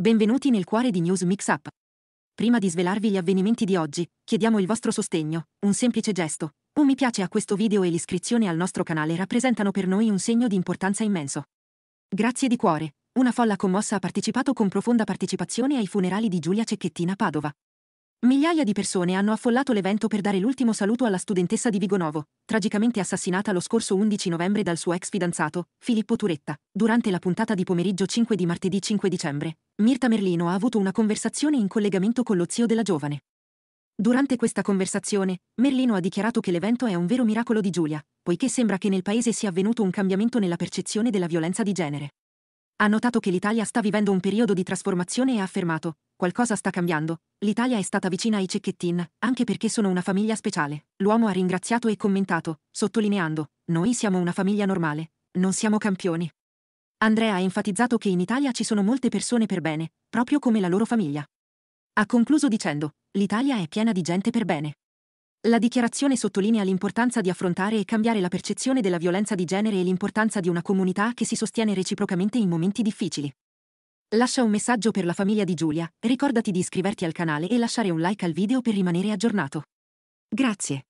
Benvenuti nel cuore di News Mix Up. Prima di svelarvi gli avvenimenti di oggi, chiediamo il vostro sostegno, un semplice gesto. Un mi piace a questo video e l'iscrizione al nostro canale rappresentano per noi un segno di importanza immenso. Grazie di cuore. Una folla commossa ha partecipato con profonda partecipazione ai funerali di Giulia Cecchettina Padova. Migliaia di persone hanno affollato l'evento per dare l'ultimo saluto alla studentessa di Vigonovo, tragicamente assassinata lo scorso 11 novembre dal suo ex fidanzato, Filippo Turetta, durante la puntata di pomeriggio 5 di martedì 5 dicembre. Mirta Merlino ha avuto una conversazione in collegamento con lo zio della giovane. Durante questa conversazione, Merlino ha dichiarato che l'evento è un vero miracolo di Giulia, poiché sembra che nel paese sia avvenuto un cambiamento nella percezione della violenza di genere ha notato che l'Italia sta vivendo un periodo di trasformazione e ha affermato, Qualcosa sta cambiando. L'Italia è stata vicina ai cecchettin, anche perché sono una famiglia speciale. L'uomo ha ringraziato e commentato, sottolineando, noi siamo una famiglia normale, non siamo campioni. Andrea ha enfatizzato che in Italia ci sono molte persone per bene, proprio come la loro famiglia. Ha concluso dicendo, l'Italia è piena di gente per bene. La dichiarazione sottolinea l'importanza di affrontare e cambiare la percezione della violenza di genere e l'importanza di una comunità che si sostiene reciprocamente in momenti difficili. Lascia un messaggio per la famiglia di Giulia, ricordati di iscriverti al canale e lasciare un like al video per rimanere aggiornato. Grazie.